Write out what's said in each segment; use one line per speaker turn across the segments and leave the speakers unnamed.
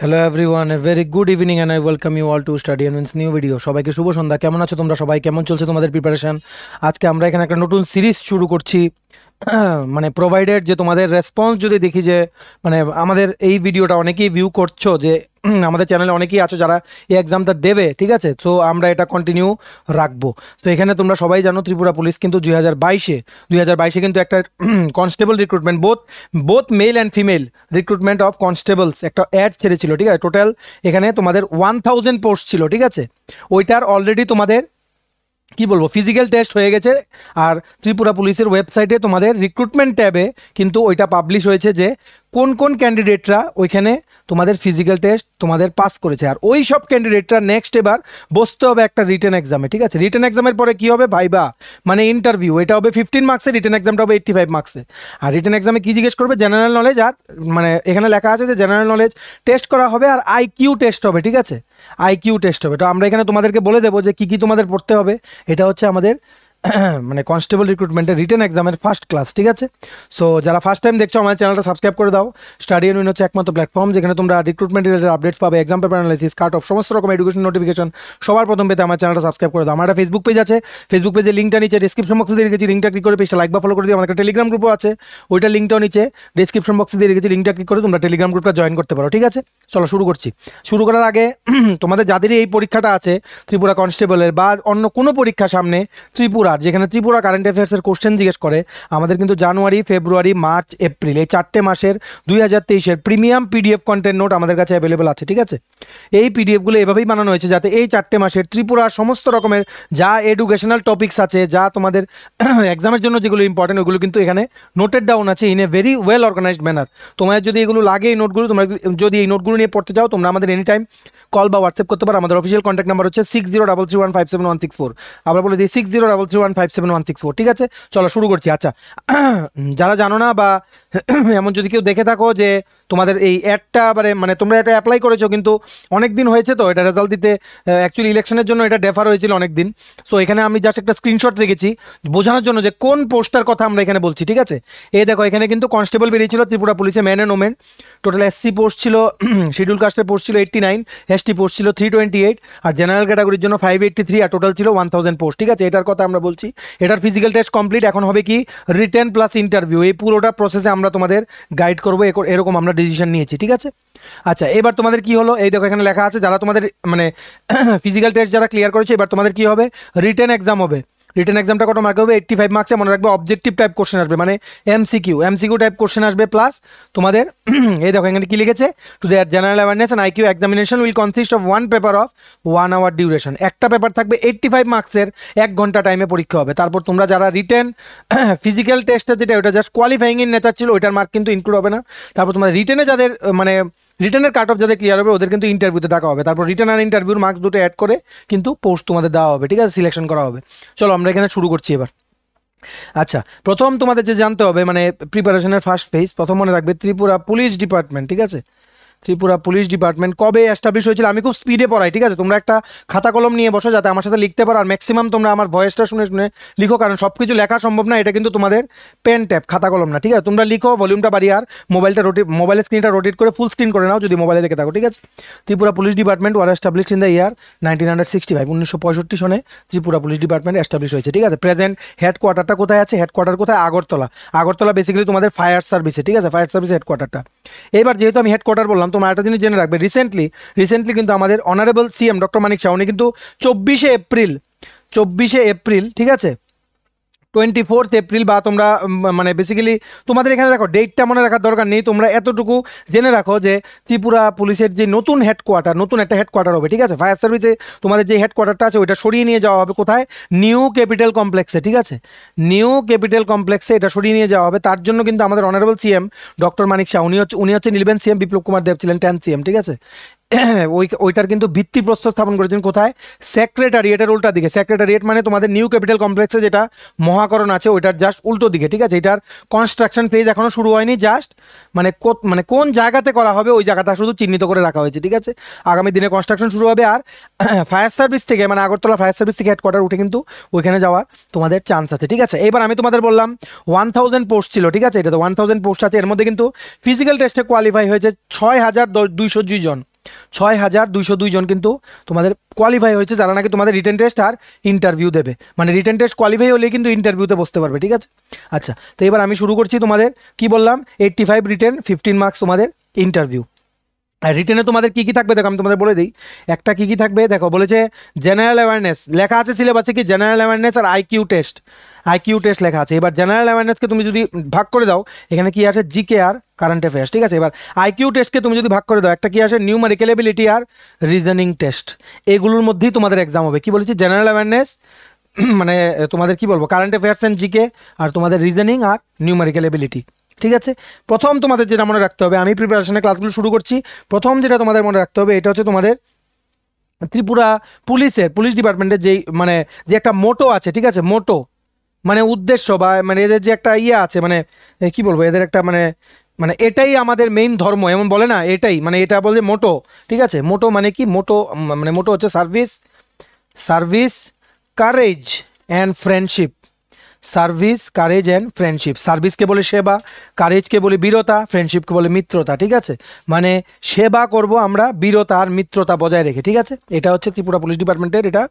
hello everyone a very good evening and I welcome you all to study and new video সবাইকে শুভ সন্ধ্যা কেমন আছো তোমরা সবাই কেমন চলছে তোমাদের প্রিপারেশান আজকে আমরা এখানে একটা নতুন সিরিজ শুরু করছি মানে প্রোভাইডেড যে তোমাদের রেসপন্স যদি দেখি যে মানে আমাদের এই ভিডিওটা অনেকেই ভিউ করছো যে আমাদের চ্যানেলে অনেকেই আছো যারা এই এক্সামটা দেবে ঠিক আছে তো আমরা এটা কন্টিনিউ রাখবো তো এখানে তোমরা সবাই জানো ত্রিপুরা পুলিশ কিন্তু দুই হাজার বাইশে দুই হাজার বাইশে কিন্তু একটা constable recruitment both both male and female recruitment of constables একটা অ্যাড ছেড়েছিল ঠিক আছে টোটাল এখানে তোমাদের ওয়ান থাউজেন্ড পোস্ট ছিল ঠিক আছে ওইটার অলরেডি তোমাদের কি বলবো ফিজিক্যাল টেস্ট হয়ে গেছে আর ত্রিপুরা পুলিশের ওয়েবসাইটে তোমাদের রিক্রুটমেন্ট ট্যাবে কিন্তু ওইটা পাবলিশ হয়েছে যে কোন কোন ক্যান্ডিডেটরা ওইখানে তোমাদের ফিজিক্যাল টেস্ট তোমাদের পাস করেছে আর ওই সব ক্যান্ডিডেটরা নেক্সট এবার বসতে হবে একটা রিটার্ন এক্সামে ঠিক আছে রিটার্ন এক্সামের পরে কি হবে ভাইবা মানে ইন্টারভিউ এটা হবে ফিফটিন মার্কসে রিটার্ন এক্সামটা হবে এইট্টি ফাইভ মার্কসে আর রিটার্ন এক্সামে কী জিজ্ঞেস করবে জেনারেল নলেজ আর মানে এখানে লেখা আছে যে জেনারেল নলেজ টেস্ট করা হবে আর আইকিউ টেস্ট হবে ঠিক আছে আইকিউ টেস্ট হবে তো আমরা এখানে তোমাদেরকে বলে দেবো যে কী কী তোমাদের পড়তে হবে এটা হচ্ছে আমাদের মানে কনস্টেবল রিক্রুটমেন্টের রিটার্ন এক্সামের ফার্স্ট ক্লাস ঠিক আছে সো যারা ফার্স্ট টাইম দেখছো আমার চ্যানেলটা সাবস্ক্রাইব করে দাও স্টাডি ইউনিয়ন হচ্ছে একমাত্র প্ল্যাটফর্ম যেখানে তোমরা রিক্রুটমেন্ট রিলেটেড আপডেটস পাবে exam paper analysis cut off সমস্ত রকম এডুকেশন নোটিফিকেশন সবার প্রথম পেতে আমার চ্যানেলটা সাবস্ক্রাইব করে দাও আমার একটা ফেসবুক পেজ আছে ফেসবুক পেজে লিঙ্কটা নিচে ডিসক্রিপশন বক্সে দিয়ে রেখেছি লিঙ্কটা ক্লিক করে পেজটা লাইক বা ফলো করে দিও আমার একটা টেলিগ্রাম গ্রুপও আছে ওইটা লিঙ্কটাও নিচে ডিসক্রিপশন বক্সে দিয়ে রেখেছি লিঙ্কটা ক্লিক করে তোমরা টেলিগ্রাম গ্রুপটা জয়েন করতে পারো ঠিক আছে চলো শুরু করছি শুরু করার আগে তোমাদের যাদেরই এই পরীক্ষাটা আছে ত্রিপুরা কনস্টেবলের বা অন্য কোনো পরীক্ষা সামনে ত্রিপুরা চার যেখানে ত্রিপুরা কারেন্ট অ্যাফেয়ার্সের কোশ্চেন জিজ্ঞেস করে আমাদের কিন্তু জানুয়ারি ফেব্রুয়ারি মার্চ এপ্রিল এই চারটে মাসের দুই হাজার তেইশের প্রিমিয়াম পিডিএফ কন্টেন্ট নোট আমাদের কাছে অ্যাভেলেবেল আছে ঠিক আছে এই পিডিএফগুলো এভাবেই বানানো হয়েছে যাতে এই চারটে মাসের ত্রিপুরার সমস্ত রকমের যা এডুকেশনাল টপিক্স আছে যা তোমাদের এক্সামের জন্য যেগুলো ইম্পর্টেন্ট ওগুলো কিন্তু এখানে নোটেড ডাউন আছে in a very well organised manner তোমাদের যদি এগুলো লাগে এই নোটগুলো তোমরা যদি এই নোটগুলো নিয়ে পড়তে চাও তোমরা আমাদের এনি টাইম কল বা হোয়াটসঅ্যাপ করতে পারো আমাদের অফিসিয়াল কন্ট্যাক্ট নাম্বার হচ্ছে six zero double three one five seven one six four আবার বলে দিই six zero double three one five seven one six four ঠিক আছে চলো শুরু করছি আচ্ছা যারা জানো না বা এমন যদি কেউ দেখে থাকো যে তোমাদের এই অ্যাডটা মানে মানে তোমরা এটা অ্যাপ্লাই করেছো কিন্তু অনেক দিন হয়েছে তো এটা রেজাল্ট দিতে অ্যাকচুয়ালি ইলেকশনের জন্য এটা ডেফার হয়েছিল অনেক দিন সো এখানে আমি জাস্ট একটা স্ক্রিনশট রেখেছি বোঝানোর জন্য যে কোন পোস্টার কথা আমরা এখানে বলছি ঠিক আছে এই দেখো এখানে কিন্তু কনস্টেবল বেরিয়েছিল ত্রিপুরা পুলিশে man and women total SC post ছিল শিডিউল কাস্টের পোস্ট ছিল এইট্টি নাইন এসটি পোস্ট ছিল থ্রি টোয়েন্টি এইট আর জেনারেল ক্যাটাগরির জন্য ফাইভ এইট্টি থ্রি আর টোটাল ছিল ওয়ান থাউজেন্ড পোস্ট ঠিক আছে এটার কথা আমরা বলছি এটার ফিজিক্যাল টেস্ট কমপ্লিট এখন হবে কি রিটার্ন প্লাস ইন্টারভিউ এই পুরোটা প্রসেসে আমরা আমরা তোমাদের গাইড করবো এরকম আমরা ডিসিশন নিয়েছি ঠিক আছে আচ্ছা এবার তোমাদের কি হলো এই দেখো এখানে লেখা আছে যারা তোমাদের মানে ফিজিক্যাল টেস্ট যারা ক্লিয়ার করেছে এবার তোমাদের কি হবে রিটেন এক্সাম হবে রিটার্ন এক্সামটা কত মার্কে হবে এইট্টি ফাইভ মার্কসে মনে রাখবে অবজেক্টিভ টাইপ কোশ্চেন আসবে মানে এমসিকিউ এমসিকিউ টাইপ কোশ্চেন আসবে প্লাস তোমাদের এই দেখো এখানে কী লিখেছে to there general awareness and IQ examination will consist of one paper of one hour duration একটা পেপার থাকবে এইট্টি ফাইভ মার্কসের এক ঘন্টা টাইমে পরীক্ষা হবে তারপর তোমরা যারা রিটেন ফিজিক্যাল টেস্টে যেটা ওটা জাস্ট কোয়ালিফাইং ইন নেচার ছিল ওইটার মার্ক কিন্তু ইনক্লুড হবে না তারপর তোমাদের রিটেনে যাদের মানে রিটার্নের কাট অফ যাদের ক্লিয়ার হবে ওদের কিন্তু ইন্টারভিউতে ডাকা হবে তারপর রিটার্ন আর ইন্টারভিউর মার্কস দুটো অ্যাড করে কিন্তু পোস্ট তোমাদের দেওয়া হবে ঠিক আছে সিলেকশন করা হবে চলো আমরা এখানে শুরু করছি এবার আচ্ছা প্রথম তোমাদের যে জানতে হবে মানে প্রিপারেশনের ফার্স্ট ফেজ প্রথম মনে রাখবে ত্রিপুরা পুলিশ ডিপার্টমেন্ট ঠিক আছে ত্রিপুরা পুলিশ ডিপার্টমেন্ট কবে এস্টাবলিশ হয়েছিল আমি খুব স্পিডে পড়াই ঠিক আছে তোমরা একটা খাতা কলম নিয়ে বসো যাতে আমার সাথে লিখতে পারো আর ম্যাক্সিমাম তোমরা আমার ভয়েসটা শুনে শুনে লিখো কারণ সব কিছু লেখা সম্ভব না এটা কিন্তু তোমাদের পেন ট্যাপ খাতা কলম না ঠিক আছে তোমরা লিখো ভলিউমটা বাড়িয়ে আর মোবাইলটা রোটি মোবাইলের স্ক্রিনটা রোটেট করে ফুল স্ক্রিন করে নাও যদি মোবাইলে দেখে থাকো ঠিক আছে Tripura police department were establish in the year nineteen hundred sixty five উনিশশো পঁয়ষট্টি সনে ত্রিপুরা পুলিশ ডিপার্টমেন্ট এস্টাবলিশ হয়েছে ঠিক আছে প্রেজেন্ট হেডকোয়ার্টারটা কোথায় আছে হেডকোয়ার্টার কোথায় আগরতলা আগরতলা বেসিক্যালি তোমাদের ফায়ার সার্ভিসে ঠিক আছে ফায়ার সার্ভিস হেডকোয়ার্টারটা এবার যেহেতু আমি হেডকোয়ার্টার বললাম তোমার একটা জিনিস জেনে রাখবে রিসেন্টলি রিসেন্টলি কিন্তু আমাদের honourable CM doctor Manik Shah উনি কিন্তু চব্বিশে এপ্রিল চব্বিশে এপ্রিল ঠিক আছে টোয়েন্টি ফোর্থ এপ্রিল বা তোমরা মানে বেসিক্যালি তোমাদের এখানে দেখো ডেটটা মনে রাখার দরকার নেই তোমরা এতটুকু জেনে রাখো যে ত্রিপুরা পুলিশের যে নতুন হেডকোয়ার্টার নতুন একটা হেডকোয়ার্টার হবে ঠিক আছে ফায়ার সার্ভিসে তোমাদের যে হেডকোয়ার্টারটা আছে ওইটা সরিয়ে নিয়ে যাওয়া হবে কোথায় নিউ ক্যাপিটাল কমপ্লেক্সে ঠিক আছে নিউ ক্যাপিটাল কমপ্লেক্সে এটা সরিয়ে নিয়ে যাওয়া হবে তার জন্য কিন্তু আমাদের honourable CM doctor Manik Shah উনি হচ্ছে উনি হচ্ছে নিলবেন সিএম বিপ্লব কুমার দেব ছিলেন টেন সিএম ঠিক আছে ওই ওইটার কিন্তু ভিত্তিপ্রস্তর স্থাপন করেছেন কোথায় সেক্রেটারিয়েটের উল্টা দিকে সেক্রেটারিয়েট মানে তোমাদের নিউ ক্যাপিটাল কমপ্লেক্সে যেটা মহাকরণ আছে ওইটার জাস্ট উল্টো দিকে ঠিক আছে এটার কনস্ট্রাকশন ফেজ এখনও শুরু হয়নি জাস্ট মানে মানে কোন জায়গাতে করা হবে ওই জায়গাটা শুধু চিহ্নিত করে রাখা হয়েছে ঠিক আছে আগামী দিনে কনস্ট্রাকশন শুরু হবে আর ফায়ার সার্ভিস থেকে মানে আগরতলা ফায়ার সার্ভিস থেকে হেডকোয়ার্টার উঠে কিন্তু ওইখানে যাওয়ার তোমাদের চান্স আছে ঠিক আছে এবার আমি তোমাদের বললাম ওয়ান থাউজেন্ড পোস্ট ছিল ঠিক আছে এটা তো ওয়ান থাউজেন্ড পোস্ট আছে এর মধ্যে কিন্তু ফিজিক্যাল টেস্টে কোয়ালিফাই হয়েছে ছয় হাজার দুইশো দুইজন জন ছয় হাজার দুইশো দুইজন কিন্তু তোমাদের কোয়ালিফাই হয়েছে যারা নাকি তোমাদের রিটেন টেস্ট আর ইন্টারভিউ দেবে মানে রিটেন টেস্ট কোয়ালিফাই হলে কিন্তু ইন্টারভিউতে বসতে পারবে ঠিক আছে আচ্ছা তো এবার আমি শুরু করছি তোমাদের কি বললাম eighty five written fifteen marks তোমাদের ইন্টারভিউ রিটেনে তোমাদের কী কী থাকবে দেখো আমি তোমাদের বলে দিই একটা কী কী থাকবে দেখো বলেছে জেনারেল অ্যাওয়ারনেস লেখা আছে সিলেবাসে কি জেনারেল অ্যাওয়ারনেস আর আইকিউ টেস্ট আইকিউ টেস্ট লেখা আছে এবার জেনারেল অ্যাওয়ারনেসকে তুমি যদি ভাগ করে দাও এখানে কি আছে কে আর কারেন্ট অ্যাফেয়ার্স ঠিক আছে এবার আইকিউ টেস্টকে তুমি যদি ভাগ করে দাও একটা কি আছে নিউ মারিকেলেবিলিটি আর রিজনিং টেস্ট এগুলোর মধ্যেই তোমাদের এক্সাম হবে কি বলেছি জেনারেল অ্যাওয়ারনেস মানে তোমাদের কি বলবো কারেন্ট অ্যাফেয়ার্স অ্যান্ড জিকে আর তোমাদের রিজনিং আর নিউ এবিলিটি ঠিক আছে প্রথম তোমাদের যেটা মনে রাখতে হবে আমি প্রিপারেশনের ক্লাসগুলো শুরু করছি প্রথম যেটা তোমাদের মনে রাখতে হবে এটা হচ্ছে তোমাদের ত্রিপুরা পুলিশের পুলিশ ডিপার্টমেন্টের যেই মানে যে একটা মোটো আছে ঠিক আছে মোটো মানে উদ্দেশ্য বা মানে এদের যে একটা ইয়ে আছে মানে কি বলবো এদের একটা মানে মানে এটাই আমাদের মেইন ধর্ম এমন বলে না এটাই মানে এটা বলে মোটো ঠিক আছে মোটো মানে কি মোটো মানে মোটো হচ্ছে service service courage and friendship service courage and friendship সার্ভিসকে বলে সেবা কারেজকে বলে বীরতা ফ্রেন্ডশিপকে বলে মিত্রতা ঠিক আছে মানে সেবা করব আমরা বীরতা আর মিত্রতা বজায় রেখে ঠিক আছে এটা হচ্ছে ত্রিপুরা পুলিশ ডিপার্টমেন্টের এটা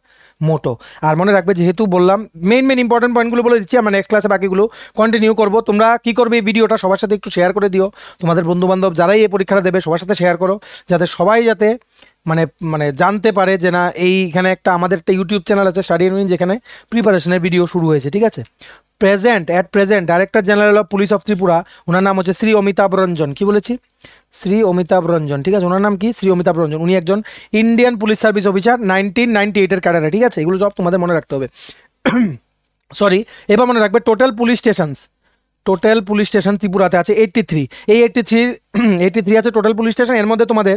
মোটো আর মনে রাখবে যেহেতু বললাম মেন মেন ইম্পর্টেন্ট পয়েন্টগুলো বলে দিচ্ছি আমার নেক্সট ক্লাসে বাকিগুলো কন্টিনিউ করবো তোমরা কি করবে এই ভিডিওটা সবার সাথে একটু শেয়ার করে দিও তোমাদের বন্ধুবান্ধব যারাই এই পরীক্ষাটা দেবে সবার সাথে শেয়ার করো যাতে সবাই যাতে মানে মানে জানতে পারে যে না এইখানে একটা আমাদের একটা ইউটিউব চ্যানেল আছে স্টাডি উইন যেখানে প্রিপারেশনের ভিডিও শুরু হয়েছে ঠিক আছে present at present director general of police of Tripura ওনার নাম হচ্ছে শ্রী অমিতাভ রঞ্জন কি বলেছি শ্রী অমিতাভ রঞ্জন ঠিক আছে ওনার নাম কি শ্রী অমিতাভ রঞ্জন উনি একজন Indian police service officer nineteen ninety এইটের ক্যাডারে ঠিক আছে এগুলো সব তোমাদের মনে রাখতে হবে সরি এবার মনে রাখবে total police stations total police station ত্রিপুরাতে আছে এইট্টি থ্রি এই এইট্টি থ্রি এইট্টি থ্রি আছে টোটাল পুলিশ স্টেশন এর মধ্যে তোমাদের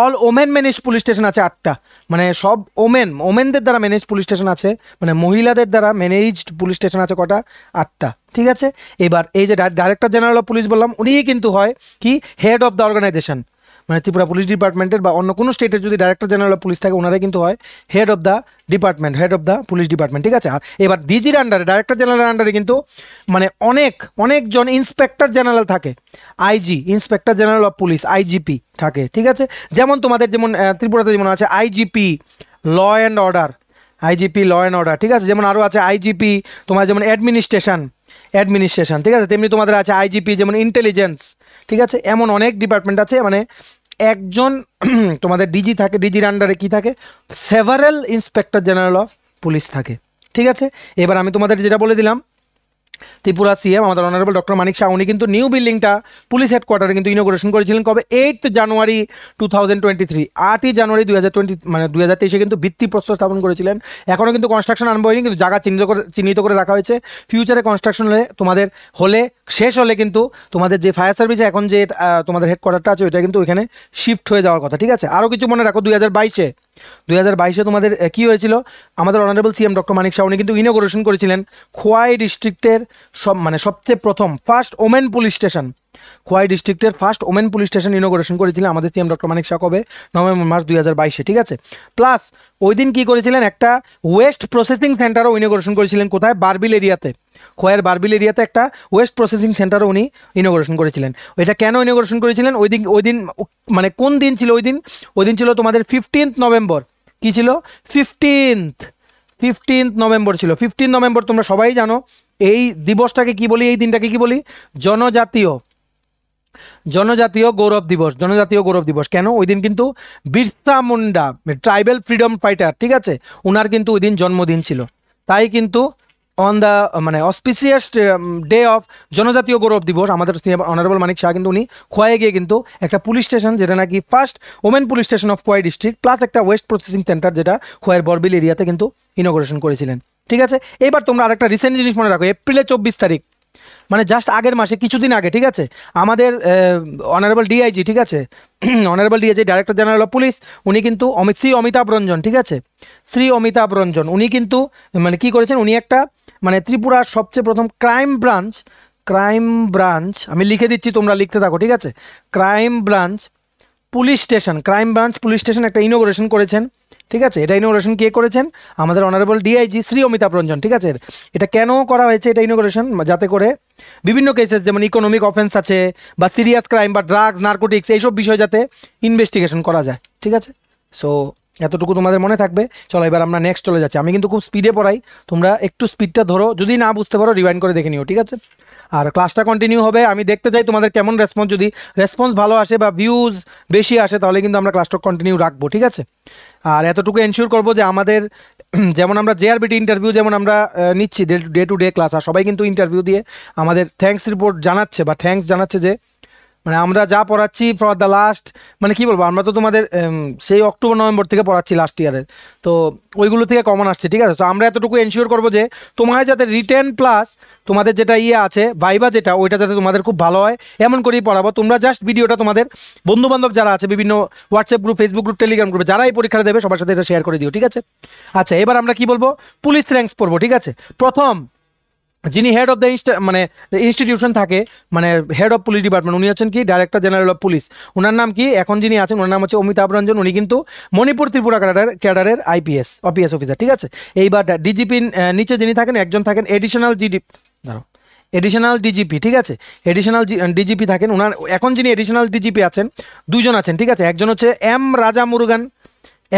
all women manage police station আছে আটটা মানে সব ওমেন ওমেনদের দ্বারা ম্যানেজ পুলিশ স্টেশন আছে মানে মহিলাদের দ্বারা ম্যানেজড পুলিশ স্টেশন আছে কটা আটটা ঠিক আছে এবার এই যে ডাইরেক্টর জেনারেল অফ পুলিশ বললাম উনিই কিন্তু হয় কি হেড অফ দ্য অর্গানাইজেশন মানে ত্রিপুরা পুলিশ ডিপার্টমেন্টের বা অন্য কোনো স্টেটে যদি ডাইরেক্টর জেনারেল অফ পুলিশ থাকে ওনারাই কিন্তু হয় head of the department head of the police department ঠিক আছে আর এবার ডিজির আন্ডারে ডাইরেক্টর জেনারেল আন্ডারে কিন্তু মানে অনেক অনেকজন ইন্সপেক্টর জেনারেল থাকে IG inspector general of police IGP থাকে ঠিক আছে যেমন তোমাদের যেমন ত্রিপুরাতে যেমন আছে IGP law and order IGP law and order ঠিক আছে যেমন আরও আছে আইজিপি তোমার যেমন অ্যাডমিনিস্ট্রেশন অ্যাডমিনিস্ট্রেশন ঠিক আছে তেমনি তোমাদের আছে আইজিপি যেমন ইন্টেলিজেন্স ঠিক আছে এমন অনেক ডিপার্টমেন্ট আছে মানে একজন তোমাদের ডিজি থাকে ডিজির আন্ডারে কি থাকে several inspector general of police থাকে ঠিক আছে এবার আমি তোমাদের যেটা বলে দিলাম ত্রিপুরা সিএম আমাদের অনারেবল ডক্টর মানিক শাহ উনি কিন্তু নিউ বিল্ডিংটা পুলিশ হেডকোয়ার্টারে কিন্তু ইনোগ্রেশন করেছিলেন কবে eight January two thousand twenty three আটই জানুয়ারি দুই হাজার টোয়েন্টি মানে দুই হাজার তেইশে কিন্তু ভিত্তিপ্রস্তর স্থাপন করেছিলেন এখনও কিন্তু কনস্ট্রাকশন আরম্ভ হয়নি কিন্তু জায়গা চিহ্নিত করে চিহ্নিত করে রাখা হয়েছে ফিউচারে কনস্ট্রাকশন হলে তোমাদের হলে শেষ হলে কিন্তু তোমাদের যে ফায়ার সার্ভিসে এখন যে তোমাদের হেডকোয়ার্টারটা আছে ওইটা কিন্তু ওইখানে শিফট হয়ে যাওয়ার কথা ঠিক আছে আরও কিছু মনে রাখো দুই হাজার বাইশে দুই হাজার বাইশে তোমাদের কী হয়েছিল আমাদের অনারেবল সিএম ডক্টর মানিক সাউনি কিন্তু ইনোগ্রেশন করেছিলেন খোয়াই ডিস্ট্রিক্টের সব মানে সবচেয়ে প্রথম first women police station Khowai ডিস্ট্রিক্টের first women police station inauguration করেছিলেন আমাদের সিএম ডক্টর মানিক শাহ কবে নভেম্বর মাস দুই হাজার বাইশে ঠিক আছে প্লাস ওই দিন কী করেছিলেন একটা ওয়েস্ট প্রসেসিং সেন্টারও ইনোগ্রেশন করেছিলেন কোথায় বারবিল এরিয়াতে খোয়ার বারবিল এরিয়াতে একটা ওয়েস্ট প্রসেসিং সেন্টারও উনি ইনোগ্রেশন করেছিলেন এটা কেন ইনোগ্রেশন করেছিলেন ওই দিন ওই দিন মানে কোন দিন ছিল ওই দিন ওই দিন ছিল তোমাদের ফিফটিন্থ নভেম্বর কি ছিল ফিফটিন্থ ফিফটিন্থ নভেম্বর ছিল ফিফটিন নভেম্বর তোমরা সবাই জানো এই দিবসটাকে কি বলি এই দিনটাকে কি বলি জনজাতীয় জনজাতীয় গৌরব দিবস জনজাতীয় গৌরব দিবস কেন ওই দিন কিন্তু Birsa Munda tribal freedom fighter ঠিক আছে ওনার কিন্তু ওই দিন জন্মদিন ছিল তাই কিন্তু অন দ্য uh, মানে auspicious day of Janjatiya Gaurav দিবস আমাদের অনারেবল মানিক শাহ কিন্তু উনি খোয়ায় গিয়ে কিন্তু একটা পুলিশ স্টেশন যেটা নাকি first women police station of Khowai district plus একটা ওয়েস্ট প্রসেসিং সেন্টার যেটা খোয়াইয়ের বরবিল এরিয়াতে কিন্তু ইনোগ্রেশন করেছিলেন ঠিক আছে এবার তোমরা আরেকটা রিসেন্ট জিনিস মনে রাখো এপ্রিলের চব্বিশ তারিখ মানে জাস্ট আগের মাসে কিছুদিন আগে ঠিক আছে আমাদের অনারেবল ডিআইজি ঠিক আছে honourable DIG director general of police উনি কিন্তু অমিত শ্রী অমিতাভ রঞ্জন ঠিক আছে শ্রী অমিতাভ রঞ্জন উনি কিন্তু মানে কি করেছেন উনি একটা মানে ত্রিপুরার সবচেয়ে প্রথম ক্রাইম ব্রাঞ্চ ক্রাইম ব্রাঞ্চ আমি লিখে দিচ্ছি তোমরা লিখতে থাকো ঠিক আছে crime branch police station crime branch police station একটা ইনোগ্রেশন করেছেন ঠিক আছে এটা ইনোগ্রেশন কে করেছেন আমাদের অনারেবল ডিআইজি শ্রী অমিতাভ রঞ্জন ঠিক আছে এটা কেন করা হয়েছে এটা ইনোগ্রেশন যাতে করে বিভিন্ন কেসেস যেমন ইকোনমিক অফেন্স আছে বা সিরিয়াস ক্রাইম বা ড্রাগস নার্কোটিক্স এইসব বিষয় যাতে ইনভেস্টিগেশন করা যায় ঠিক আছে সো এতটুকু তোমাদের মনে থাকবে চলো এবার আমরা নেক্সট চলে যাচ্ছি আমি কিন্তু খুব স্পিডে পড়াই তোমরা একটু স্পিডটা ধরো যদি না বুঝতে পারো রিওয়াইন্ড করে দেখে নিও ঠিক আছে আর ক্লাসটা কন্টিনিউ হবে আমি দেখতে চাই তোমাদের কেমন রেসপন্স যদি রেসপন্স ভালো আসে বা ভিউজ বেশি আসে তাহলে কিন্তু আমরা ক্লাসটা কন্টিনিউ রাখবো ঠিক আছে আর এতটুকু এনশিওর করব যে আমাদের যেমন আমরা জেআরবিটি ইন্টারভিউ যেমন আমরা নিচ্ছি ডে টু ডে ক্লাস আর সবাই কিন্তু ইন্টারভিউ দিয়ে আমাদের থ্যাংকস রিপোর্ট জানাচ্ছে বা থ্যাংকস জানাচ্ছে যে মানে আমরা যা পড়াচ্ছি ফর দ্য লাস্ট মানে কি বলবো আমরা তো তোমাদের সেই অক্টোবর নভেম্বর থেকে পড়াচ্ছি লাস্ট ইয়ারের তো ওইগুলো থেকে কমন আসছে ঠিক আছে তো আমরা এতটুকু এনশিওর করবো যে তোমার যাতে রিটার্ন প্লাস তোমাদের যেটা ইয়ে আছে ভাইবা যেটা ওইটা যাতে তোমাদের খুব ভালো হয় এমন করেই পড়াবো তোমরা জাস্ট ভিডিওটা তোমাদের বন্ধুবান্ধব যারা আছে বিভিন্ন WhatsApp group Facebook group Telegram গ্রুপে যারা এই পরীক্ষাটা দেবে সবার সাথে এটা শেয়ার করে দিও ঠিক আছে আচ্ছা এবার আমরা কি বলবো পুলিশ র্যাঙ্কস পড়বো ঠিক আছে প্রথম যিনি হেড অফ দ্য মানে ইনস্টিটিউশন থাকে মানে হেড অফ পুলিশ ডিপার্টমেন্ট উনি হচ্ছেন কি ডাইরেক্টর জেনারেল অফ পুলিশ ওনার নাম কি এখন যিনি আছেন ওনার নাম হচ্ছে অমিতাভ রঞ্জন উনি কিন্তু মণিপুর ত্রিপুরা ক্যাডারের ক্যাডারের আইপিএস অপিএস অফিসার ঠিক আছে এইবার ডিজিপি নিচে যিনি থাকেন একজন থাকেন এডিশনাল জিডি ধরো এডিশনাল ডিজিপি ঠিক আছে এডিশনাল ডিজিপি থাকেন ওনার এখন যিনি এডিশনাল ডিজিপি আছেন দুজন আছেন ঠিক আছে একজন হচ্ছে এম রাজা মুরুগান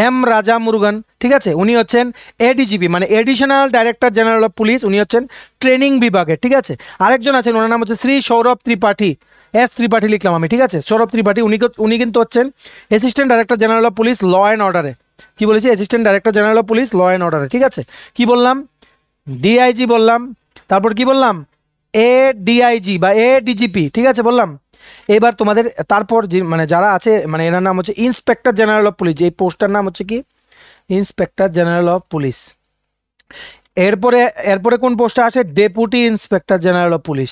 এম রাজা মুরুগান ঠিক আছে উনি হচ্ছেন এডিজিপি মানে additional director general of police উনি হচ্ছেন ট্রেনিং বিভাগে ঠিক আছে আরেকজন আছেন ওনার নাম হচ্ছে শ্রী সৌরভ ত্রিপাঠী এস ত্রিপাঠী লিখলাম আমি ঠিক আছে সৌরভ ত্রিপাঠী উনি উনি কিন্তু হচ্ছেন assistant director general of police law and অর্ডারে কি বলেছি assistant director general of police law and অর্ডারে ঠিক আছে কি বললাম ডিআইজি বললাম তারপর কি বললাম এ ডিআইজি বা এ ডিজিপি ঠিক আছে বললাম এবার তোমাদের তারপর যে মানে যারা আছে মানে এনার নাম হচ্ছে ইন্সপেক্টর জেনারেল অফ পুলিশ এই পোস্টটার নাম হচ্ছে কি ইন্সপেক্টর জেনারেল অফ পুলিশ এরপরে এরপরে কোন পোস্টটা আসে deputy inspector general of police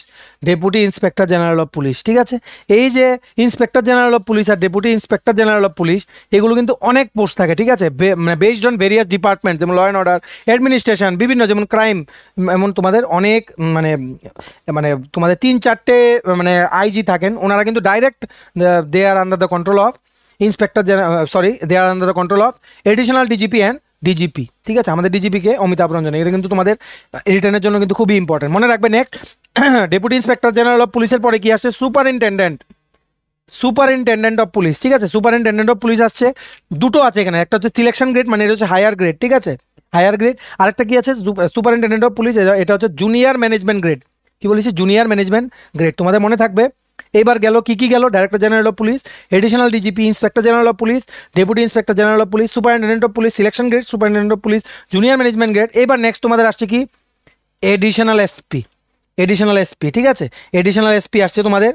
deputy inspector general of police ঠিক আছে এই যে ইন্সপেক্টর জেনারেল অফ পুলিশ আর deputy inspector general of police এগুলো কিন্তু অনেক পোস্ট থাকে ঠিক আছে মানে বেসড অন ভেরিয়াস ডিপার্টমেন্ট যেমন ল অ্যান্ড অর্ডার অ্যাডমিনিস্ট্রেশন বিভিন্ন যেমন ক্রাইম এমন তোমাদের অনেক মানে মানে তোমাদের তিন চারটে মানে আইজি থাকেন ওনারা কিন্তু direct they are under the control of inspector sorry they are under the control of additional DGP and DGP ঠিক আছে আমাদের ডিজিপিকে অমিতাভ রঞ্জন এটা কিন্তু তোমাদের রিটার্নের জন্য কিন্তু খুবই ইম্পর্টেন্ট মনে রাখবে next deputy inspector general of পুলিশের পরে কি আসছে সুপারিনটেন্ডেন্ট সুপারিনটেন্ডেন্ট অফ পুলিশ ঠিক আছে সুপারিনটেন্ডেন্ট অফ পুলিশ আসছে দুটো আছে এখানে একটা হচ্ছে সিলেকশন গ্রেড মানে এটা হচ্ছে হায়ার গ্রেড ঠিক আছে হায়ার গ্রেড আরেকটা কি আছে সুপারিনটেন্ডেন্ট অফ পুলিশ এটা হচ্ছে জুনিয়র ম্যানেজমেন্ট গ্রেড কি বলেছি জুনিয়র ম্যানেজমেন্ট গ্রেড তোমাদের মনে থাকবে এবার গেল কি কি গেল director general of police additional DGP inspector general of police deputy inspector general of police superintendent of police selection grade superintendent of police junior management grade এবার নেক্সট তোমাদের আসছে কি এডিশনাল এসপি এডিশনাল এসপি ঠিক আছে additional SP আসছে তোমাদের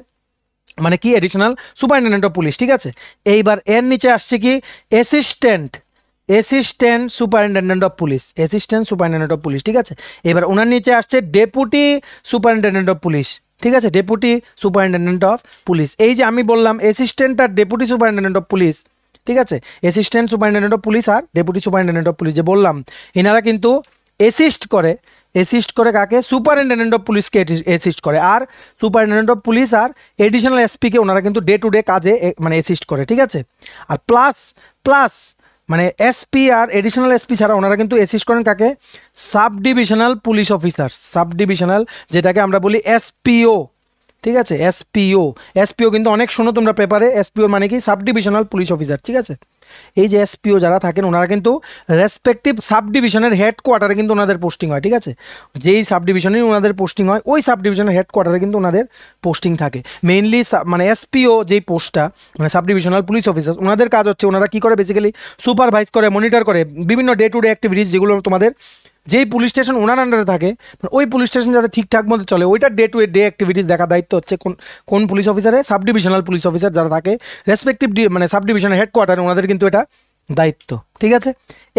মানে কি এডিশনাল সুপারিনটেন্ডেন্ট অফ পুলিশ ঠিক আছে এইবার এর নিচে আসছে কি assistant assistant superintendent of police assistant superintendent of police ঠিক আছে এবার ওনার নিচে আসছে ডেপুটি সুপারিনটেন্ডেন্ট অফ পুলিশ ঠিক আছে ডেপুটি সুপারিনটেন্ডেন্ট অফ পুলিশ এই যে আমি বললাম অ্যাসিস্ট্যান্ট আর ডেপুটি সুপারিনটেন্ডেন্ট অফ পুলিশ ঠিক আছে অ্যাসিস্ট্যান্ট সুপারিনটেন্ডেন্ট অফ পুলিশ আর ডেপুটি সুপারিনটেন্ডেন্ট অফ পুলিশ যে বললাম এনারা কিন্তু অ্যাসিস্ট করে অ্যাসিস্ট করে কাকে সুপারিনটেন্ডেন্ট অফ পুলিশকে অ্যাসিস্ট করে আর সুপারিনটেন্ডেন্ট অফ পুলিশ আর এডিশনাল এসপিকে ওনারা কিন্তু ডে টু ডে কাজে মানে অ্যাসিস্ট করে ঠিক আছে আর প্লাস প্লাস মানে এসপি আর এডিশনাল এসপি ছাড়া ওনারা কিন্তু অ্যাসিস্ট করেন কাকে sub divisional police officer sub divisional যেটাকে আমরা বলি এসপিও ঠিক আছে এসপিও এসপিও কিন্তু অনেক শোনো তোমরা পেপারে এসপিও মানে কি সাব ডিভিশনাল পুলিশ অফিসার ঠিক আছে এই যে এসপিও যারা থাকেন ওনারা কিন্তু রেসপেক্টিভ সাব ডিভিশনের হেডকোয়ার্টারে কিন্তু ওনাদের পোস্টিং হয় ঠিক আছে যেই সাব ডিভিশনেই ওনাদের পোস্টিং হয় ওই সাব ডিভিশনের হেডকোয়ার্টারে কিন্তু ওনাদের পোস্টিং থাকে মেইনলি মানে এসপিও যেই পোস্টটা মানে সাব ডিভিশনাল পুলিশ অফিসার ওনাদের কাজ হচ্ছে ওনারা কী করে বেসিক্যালি সুপারভাইজ করে মনিটর করে বিভিন্ন ডে টু ডে অ্যাক্টিভিটিস যেগুলো তোমাদের যেই পুলিশ স্টেশন ওনার আন্ডারে থাকে মানে ওই পুলিশ স্টেশন যাতে ঠিকঠাক মতো চলে ওইটা ডে টু ডে অ্যাক্টিভিটিস দেখা দায়িত্ব হচ্ছে কোন কোন পুলিশ অফিসারে সাব ডিভিশনাল পুলিশ অফিসার যারা থাকে রেসপেক্টিভ ডি মানে সাব ডিভিশনের হেডকোয়ার্টারে ওনাদের কিন্তু এটা দায়িত্ব ঠিক আছে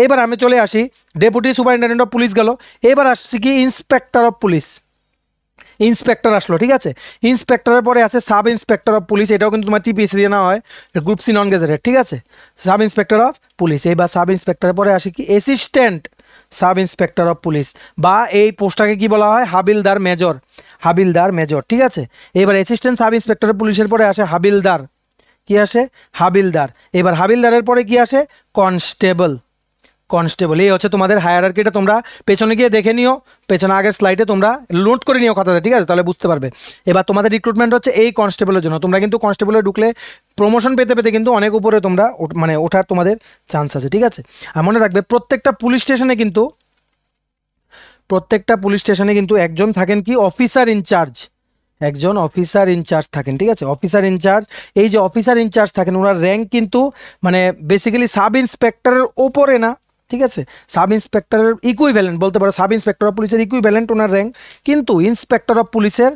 এবার আমি চলে আসি ডেপুটি সুপারিনটেন্ডেন্ট অফ পুলিশ গেল এবার আসছি কি ইন্সপেক্টর অফ পুলিশ ইন্সপেক্টর আসলো ঠিক আছে ইন্সপেক্টরের পরে আছে সাব ইন্সপেক্টর অফ পুলিশ এটাও কিন্তু তোমার টিপিএসি দিয়ে নেওয়া হয় গ্রুপ সি নন গেজেটেড ঠিক আছে সাব ইন্সপেক্টর অফ পুলিশ এইবার সাব ইন্সপেক্টরের পরে আসি কি assistant sub inspector of police বা এই পোস্টটাকে কি বলা হয় হাবিলদার মেজর হাবিলদার মেজর ঠিক আছে এবার অ্যাসিস্ট্যান্ট সাব ইন্সপেক্টর পুলিশের পরে আসে হাবিলদার কি আসে হাবিলদার এবার হাবিলদারের পরে কি আসে কনস্টেবল কনস্টেবল এই হচ্ছে তোমাদের হায়ারার্কিটা তোমরা পেছনে গিয়ে দেখে নিও পেছনে আগের স্লাইডে তোমরা নোট করে নিও কথাটা ঠিক আছে তাহলে বুঝতে পারবে এবার তোমাদের রিক্রুটমেন্ট হচ্ছে এই কনস্টেবলের জন্য তোমরা কিন্তু কনস্টেবলে ঢুকলে প্রমোশন পেতে পেতে কিন্তু অনেক উপরে তোমরা মানে ওঠার তোমাদের চান্স আছে ঠিক আছে আর মনে রাখবে প্রত্যেকটা পুলিশ স্টেশনে কিন্তু প্রত্যেকটা পুলিশ স্টেশনে কিন্তু একজন থাকেন কি অফিসার ইনচার্জ একজন অফিসার ইনচার্জ থাকেন ঠিক আছে অফিসার ইনচার্জ এই যে অফিসার ইনচার্জ থাকেন ওনার র্যাঙ্ক কিন্তু মানে বেসিক্যালি সাব ইন্সপেক্টরের ওপরে না ঠিক আছে সাব ইন্সপেক্টরের ইকুইভ্যালেন্ট বলতে পারো সাব ইন্সপেক্টর অফ পুলিশের ইকুইভ্যালেন্ট ওনার র্যাঙ্ক কিন্তু ইন্সপেক্টর অফ পুলিশের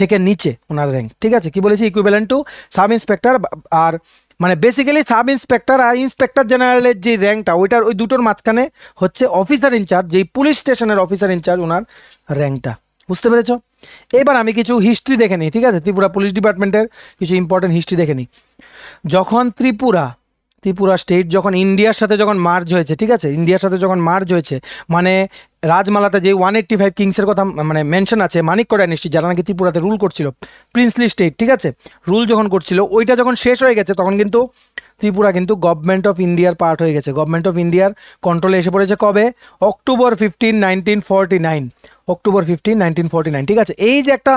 থেকে নিচে ওনার র্যাঙ্ক ঠিক আছে কি বলেছি ইকুইভ্যালেন্ট টু সাব ইন্সপেক্টর আর মানে বেসিক্যালি সাব ইন্সপেক্টর আর ইন্সপেক্টর জেনারেলের যে র্যাঙ্কটা ওইটার ওই দুটোর মাঝখানে হচ্ছে অফিসার ইনচার্জ যেই পুলিশ স্টেশনের অফিসার ইনচার্জ ওনার র্যাঙ্কটা বুঝতে পেরেছ এবার আমি কিছু হিস্ট্রি দেখে নিই ঠিক আছে ত্রিপুরা পুলিশ ডিপার্টমেন্টের কিছু ইম্পর্টেন্ট হিস্ট্রি দেখে নিই যখন ত্রিপুরা ত্রিপুরা স্টেট যখন ইন্ডিয়ার সাথে যখন মার্জ হয়েছে ঠিক আছে ইন্ডিয়ার সাথে যখন মার্জ হয়েছে মানে রাজমালাতে যে ওয়ান এইট্টি ফাইভ কিংসের কথা মানে মেনশন আছে মানিক নিশ্চিত যারা নাকি ত্রিপুরাতে রুল করছিল প্রিন্সলি স্টেট ঠিক আছে রুল যখন করছিল ওইটা যখন শেষ হয়ে গেছে তখন কিন্তু ত্রিপুরা কিন্তু গভর্নমেন্ট অফ ইন্ডিয়ার পার্ট হয়ে গেছে গভর্নমেন্ট অফ ইন্ডিয়ার কন্ট্রোলে এসে পড়েছে কবে October fifteen nineteen forty nine October fifteen nineteen forty nine ঠিক আছে এই যে একটা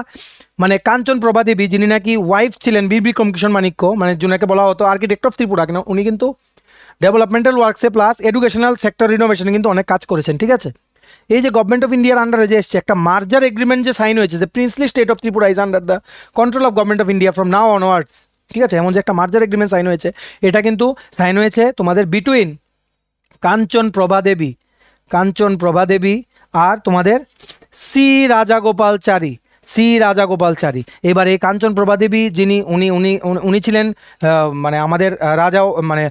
মানে কাঞ্চন প্রভা দেবী যিনি নাকি ওয়াইফ ছিলেন বীর বিক্রম কিশোর মানিক্য মানে যিনাকে বলা হতো আর্কিটেক্ট অফ ত্রিপুরা কেন উনি কিন্তু ডেভেলপমেন্টাল ওয়ার্কসে প্লাস এডুকেশনাল সেক্টর রিনোভেশনে কিন্তু অনেক কাজ করেছেন ঠিক আছে এই যে গভর্নমেন্ট অফ ইন্ডিয়ার আন্ডারে যে এসছে একটা মার্জার এগ্রিমেন্ট যে সাইন হয়েছে যে princely state of Tripura is under the control of government of India from now onwards ঠিক আছে এমন যে একটা মার্জার এগ্রিমেন্ট সাইন হয়েছে এটা কিন্তু সাইন হয়েছে তোমাদের বিটুইন কাঞ্চন প্রভা দেবী কাঞ্চন প্রভা দেবী আর তোমাদের সি রাজাগোপালচারী সি রাজাগোপালচারী এবার এই কাঞ্চন প্রভাদেবী যিনি উনি উনি উনি ছিলেন মানে আমাদের রাজাও মানে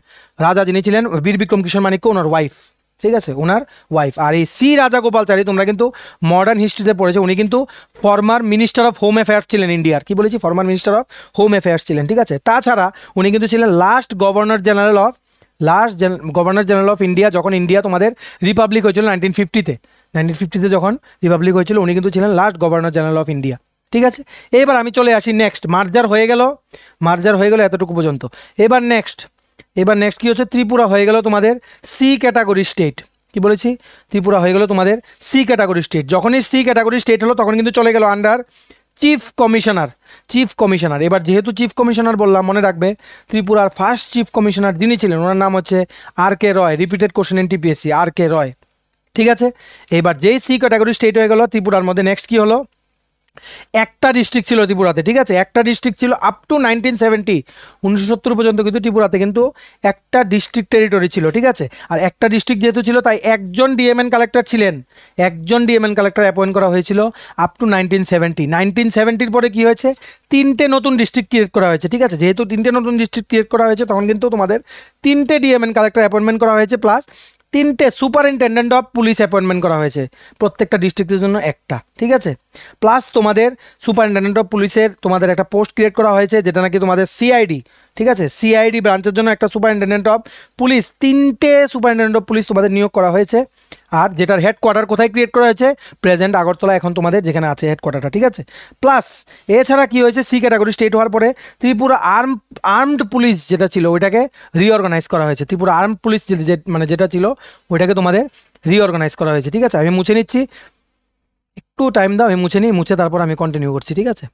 রাজা যিনি ছিলেন বীর বিক্রম কিশোর মানিক্য ওনার ওয়াইফ ঠিক আছে ওনার ওয়াইফ আর এই সি রাজাগোপালচারী তোমরা কিন্তু মডার্ন হিস্ট্রিতে পড়েছো উনি কিন্তু former minister of home affairs ছিলেন ইন্ডিয়ার কি বলেছি former minister of home affairs ছিলেন ঠিক আছে তাছাড়া উনি কিন্তু ছিলেন last governor general of last governor general of India যখন ইন্ডিয়া তোমাদের রিপাবলিক হয়েছিল নাইনটিন ফিফটিতে নাইনটিন ফিফটিতে যখন রিপাবলিক হয়েছিল উনি কিন্তু ছিলেন last governor general of India ঠিক আছে এবার আমি চলে আসি নেক্সট মার্জার হয়ে গেল মার্জার হয়ে গেল এতটুকু পর্যন্ত এবার নেক্সট এবার নেক্সট কী হচ্ছে ত্রিপুরা হয়ে গেল তোমাদের সি ক্যাটাগরি স্টেট কি বলেছি ত্রিপুরা হয়ে গেল তোমাদের সি ক্যাটাগরি স্টেট যখনই সি ক্যাটাগরি স্টেট হলো তখন কিন্তু চলে গেল under chief commissioner chief commissioner এবার যেহেতু চিফ কমিশনার বললাম মনে রাখবে ত্রিপুরার ফার্স্ট চিফ কমিশনার যিনি ছিলেন ওনার নাম হচ্ছে R K Roy repeated question in TPSC R K Roy ঠিক আছে এবার যেই সি ক্যাটাগরি স্টেট হয়ে গেল ত্রিপুরার মধ্যে নেক্সট কী হলো একটা ডিস্ট্রিক্ট ছিল ত্রিপুরাতে ঠিক আছে একটা ডিস্ট্রিক্ট ছিল আপ টু নাইনটিন সেভেন্টি উনিশশো পর্যন্ত কিন্তু ত্রিপুরাতে কিন্তু একটা ডিস্ট্রিক্ট টেরিটরি ছিল ঠিক আছে আর একটা ডিস্ট্রিক্ট যেহেতু ছিল তাই একজন ডিএমএন কালেক্টর ছিলেন একজন ডিএমএন কালেক্টর অ্যাপয়েন্ট করা হয়েছিল up to nineteen seventy nineteen সেভেন্টির পরে কী হয়েছে তিনটে নতুন ডিস্ট্রিক্ট ক্রিয়েট করা হয়েছে ঠিক আছে যেহেতু তিনটে নতুন ডিস্ট্রিক্ট ক্রিয়েট করা হয়েছে তখন কিন্তু তোমাদের তিনটে ডিএমএন কালেক্টর অ্যাপয়েন্টমেন্ট করা হয়েছে প্লাস তিনটে সুপারিনটেন্ডেন্ট অফ পুলিশ অ্যাপয়েন্টমেন্ট করা হয়েছে প্রত্যেকটা ডিস্ট্রিক্টের জন্য একটা ঠিক আছে প্লাস তোমাদের সুপারিনটেন্ডেন্ট অফ পুলিশের তোমাদের একটা পোস্ট ক্রিয়েট করা হয়েছে যেটা নাকি তোমাদের সিআইডি ঠিক আছে সিআইডি ব্রাঞ্চের জন্য একটা সুপারিনটেন্ডেন্ট অফ পুলিশ তিনটে সুপারিনটেন্ডেন্ট অফ পুলিশ তোমাদের নিয়োগ করা হয়েছে আর যেটার হেডকোয়ার্টার কোথায় ক্রিয়েট করা হয়েছে প্রেজেন্ট আগরতলা এখন তোমাদের যেখানে আছে হেডকোয়ার্টারটা ঠিক আছে প্লাস এছাড়া কি হয়েছে সি ক্যাটাগরি স্টেট হওয়ার পরে ত্রিপুরা আর্ম আর্মড পুলিশ যেটা ছিল ওইটাকে রিঅর্গানাইজ করা হয়েছে ত্রিপুরা আর্ম পুলিশ মানে যেটা ছিল ওইটাকে তোমাদের রিঅর্গানাইজ করা হয়েছে ঠিক আছে আমি মুছে নিচ্ছি একটু টাইম দাও আমি মুছে নিই মুছে তারপর আমি কন্টিনিউ করছি ঠিক আছে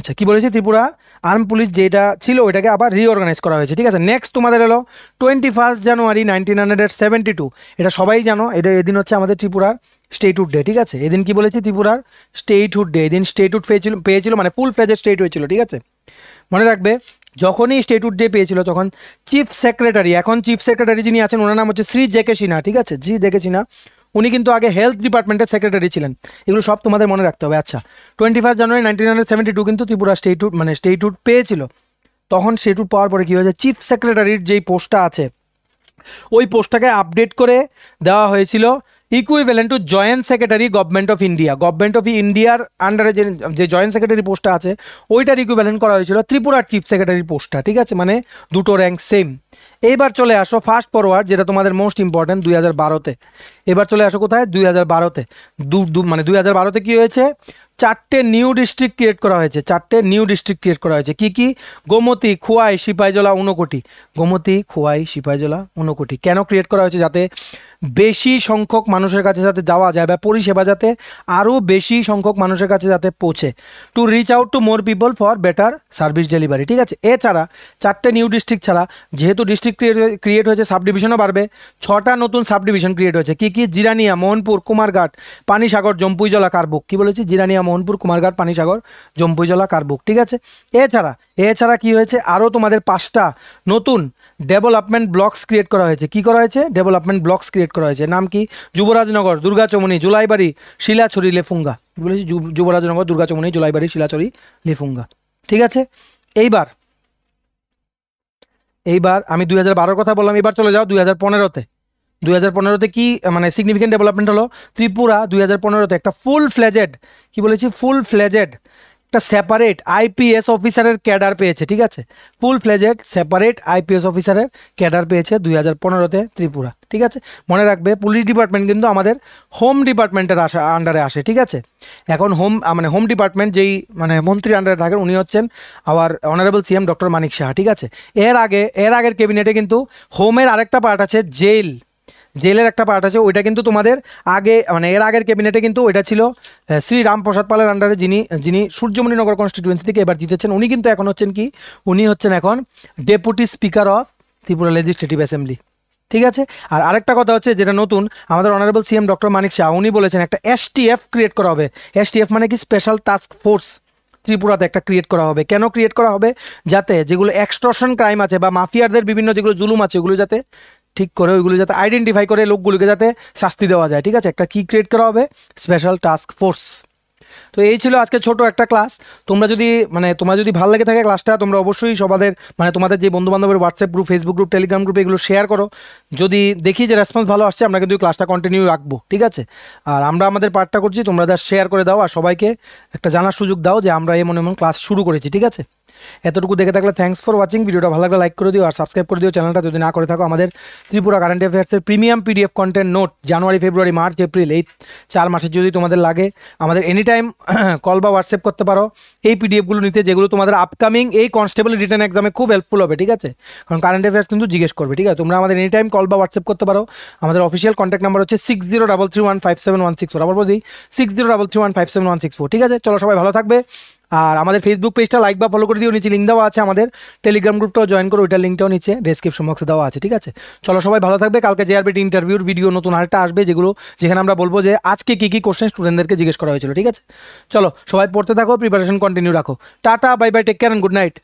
আচ্ছা কি বলেছি ত্রিপুরা আর্ম পুলিশ যেটা ছিল ওইটাকে আবার রিঅর্গানাইজ করা হয়েছে ঠিক আছে নেক্সট তোমাদের এলো twenty first January nineteen hundred seventy two এটা সবাই জানো এটা এদিন হচ্ছে আমাদের ত্রিপুরার স্টেটহুড ডে ঠিক আছে এদিন কি বলেছি ত্রিপুরার স্টেটহুড ডে এদিন স্টেটহুড পেয়েছিল পেয়েছিল মানে ফুল ফ্লেজের স্টেট হয়েছিল ঠিক আছে মনে রাখবে যখনই স্টেটহুড ডে পেয়েছিল তখন চিফ সেক্রেটারি এখন চিফ সেক্রেটারি যিনি আছেন ওনার নাম হচ্ছে শ্রী জেকে সিনহা ঠিক আছে জি জেকে সিনহা উনি কিন্তু আগে হেলথ ডিপার্টমেন্টের সেক্রেটারি ছিলেন এগুলো সব তোমাদের মনে রাখতে হবে আচ্ছা twenty first January nineteen hundred seventy two কিন্তু ত্রিপুরা স্টেটহুড মানে স্টেটহুড পেয়েছিল তখন স্টেটহুড পাওয়ার পরে কী হয়েছে চিফ সেক্রেটারির যেই পোস্টটা আছে ওই পোস্টটাকে আপডেট করে দেওয়া হয়েছিল equivalent to joint secretary government of India government of ইন্ডিয়ার আন্ডারে যে যে জয়েন্ট সেক্রেটারি পোস্টটা আছে ওইটার ইকুইভ্যালেন্ট করা হয়েছিল ত্রিপুরার চিফ সেক্রেটারি পোস্টটা ঠিক আছে মানে দুটো র্যাঙ্ক সেম এইবার চলে আসো ফার্স্ট ফরওয়ার্ড যেটা তোমাদের মোস্ট ইম্পর্ট্যান্ট দুই হাজার বারোতে এবার চলে আসো কোথায় দুই হাজার বারোতে দু মানে দুই হাজার বারোতে কী হয়েছে চারটে নিউ ডিস্ট্রিক্ট ক্রিয়েট করা হয়েছে চারটে নিউ ডিস্ট্রিক্ট ক্রিয়েট করা হয়েছে কি কি গোমতি খোয়াই সিপাইজলা উনকোটি গোমতি খোয়াই সিপাইজলা উনকোটি কেন ক্রিয়েট করা হয়েছে যাতে বেশি সংখ্যক মানুষের কাছে যাতে যাওয়া যায় বা পরিষেবা যাতে আরও বেশি সংখ্যক মানুষের কাছে যাতে পৌঁছে to reach out to more people for better service delivery ঠিক আছে এছাড়া চারটে নিউ ডিস্ট্রিক্ট ছাড়া যেহেতু ডিস্ট্রিক্ট ক্রিয়েট হয়েছে সাব ডিভিশনও বাড়বে ছটা নতুন সাব ডিভিশন ক্রিয়েট হয়েছে কী কী জিরানিয়া মোহনপুর কুমারঘাট পানিসাগর জম্পুইজলা কারবুক কী বলেছি জিরানিয়া মোহনপুর কুমারঘাট পানিসাগর জম্পুইজলা কারবুক ঠিক আছে এছাড়া এছাড়া কি হয়েছে আরও তোমাদের পাঁচটা নতুন ডেভেলপমেন্ট ব্লকস ক্রিয়েট করা হয়েছে কি করা হয়েছে ডেভেলপমেন্ট ব্লকস ক্রিয়েট করা হয়েছে নাম কি যুবরাজনগর দুর্গাচমনি জুলাইবাড়ি শিলাছড়ি লেফুঙ্গা বলেছি যুবরাজনগর দুর্গাচমনি জুলাইবাড়ি শিলাছড়ি লেফুঙ্গা ঠিক আছে এইবার এইবার আমি দুই হাজার কথা বললাম এবার চলে যাও দুই হাজার পনেরোতে দুই হাজার পনেরোতে কি মানে সিগনিফিকেন্ট ডেভেলপমেন্ট হলো ত্রিপুরা দুই হাজার পনেরোতে একটা ফুল ফ্লেজেড কি বলেছি ফুল ফ্লেজেড একটা সেপারেট আইপিএস অফিসারের ক্যাডার পেয়েছে ঠিক আছে ফুল ফ্লেজেড সেপারেট আইপিএস অফিসারের ক্যাডার পেয়েছে দুই হাজার পনেরোতে ত্রিপুরা ঠিক আছে মনে রাখবে পুলিশ ডিপার্টমেন্ট কিন্তু আমাদের হোম ডিপার্টমেন্টের আসা আন্ডারে আসে ঠিক আছে এখন হোম মানে হোম ডিপার্টমেন্ট যেই মানে মন্ত্রী আন্ডারে থাকেন উনি হচ্ছেন আবার honourable CM doctor Manik Saha ঠিক আছে এর আগে এর আগের ক্যাবিনেটে কিন্তু হোমের আরেকটা পার্ট আছে জেল জেলের একটা পার্ট আছে ওইটা কিন্তু তোমাদের আগে মানে এর আগের ক্যাবিনেটে কিন্তু ওইটা ছিল শ্রী রামপ্রসাদ পালের আন্ডারে যিনি যিনি সূর্যমণিনগর কনস্টিটুয়েন্সি থেকে এবার জিতেছেন উনি কিন্তু এখন হচ্ছেন কি উনি হচ্ছেন এখন deputy speaker of Tripura legislative assembly ঠিক আছে আর আরেকটা কথা হচ্ছে যেটা নতুন আমাদের honourable CM doctor Manik Shah উনি বলেছেন একটা এসটিএফ ক্রিয়েট করা হবে এসটিএফ মানে কি স্পেশাল টাস্ক ফোর্স ত্রিপুরাতে একটা ক্রিয়েট করা হবে কেন ক্রিয়েট করা হবে যাতে যেগুলো এক্সট্রশন ক্রাইম আছে বা মাফিয়ারদের বিভিন্ন যেগুলো জুলুম আছে ওগুলো যাতে ঠিক করে ওইগুলো যাতে আইডেন্টিফাই করে লোকগুলোকে যাতে শাস্তি দেওয়া যায় ঠিক আছে একটা কি ক্রিয়েট করা হবে স্পেশাল টাস্ক ফোর্স তো এই ছিল আজকে ছোট একটা ক্লাস তোমরা যদি মানে তোমার যদি ভালো লেগে থাকে ক্লাসটা তোমরা অবশ্যই সবাদের মানে তোমাদের যে বন্ধু বান্ধবের WhatsApp group Facebook group Telegram group এগুলো শেয়ার করো যদি দেখি যে রেসপন্স ভালো আসছে আমরা কিন্তু ক্লাসটা কন্টিনিউ রাখবো ঠিক আছে আর আমরা আমাদের পার্টটা করছি তোমরা শেয়ার করে দাও আর সবাইকে একটা জানার সুযোগ দাও যে আমরা এমন এমন ক্লাস শুরু করেছি ঠিক আছে এতটুকু দেখে থাকলে থ্যাংকস ফর ওয়াচিং ভিডিওটা ভালো লাগলে লাইক করে দিও আর সাবস্ক্রাইব করে দিও চ্যানেলটা যদি না করে থাকো আমাদের ত্রিপুরা কারেন্ট অ্যাফেয়ার্সের premium PDF content note January February March April এই চার মাসে যদি তোমাদের লাগে আমাদের এনি টাইম কল বা হোয়াটসঅ্যাপ করতে পারো এই পিডিএফগুলো নিতে যেগুলো তোমাদের আপকামিং এই কনস্টেবল রিটার্ন এক্সামে খুব হেল্পফুল হবে ঠিক আছে কারণ কারেন্ট অ্যাফেয়ার্স কিন্তু জিজ্ঞেস করবে ঠিক আছে তোমরা আমাদের এনি টাইম কল বা হোয়াটসঅ্যাপ করতে পারো আমাদের অফিসিয়াল কন্ট্যাক্ট নাম্বার হচ্ছে six zero double three one five seven one six four আবার বলছি six zero double three one five seven one six four ঠিক আছে চলো সবাই ভালো থাকবে আর আমাদের ফেসবুক পেজটা লাইক বা ফলো করে দিও নিচে লিঙ্ক দেওয়া আছে আমাদের টেলিগ্রাম গ্রুপটাও জয়েন করো ওইটার লিঙ্কটাও নিচে ডেসক্রিপশন বক্সে দেওয়া আছে ঠিক আছে চলো সবাই ভালো থাকবে কালকে জেআরবিটি ইন্টারভিউর ভিডিও নতুন আরেকটা আসবে যেগুলো যেখানে আমরা বলবো যে আজকে কী কী কোশ্চেন স্টুডেন্টদেরকে জিজ্ঞেস করা হয়েছিল ঠিক আছে চলো সবাই পড়তে থাকো প্রিপারেশন কন্টিনিউ রাখো টাটা bye bye take care and good night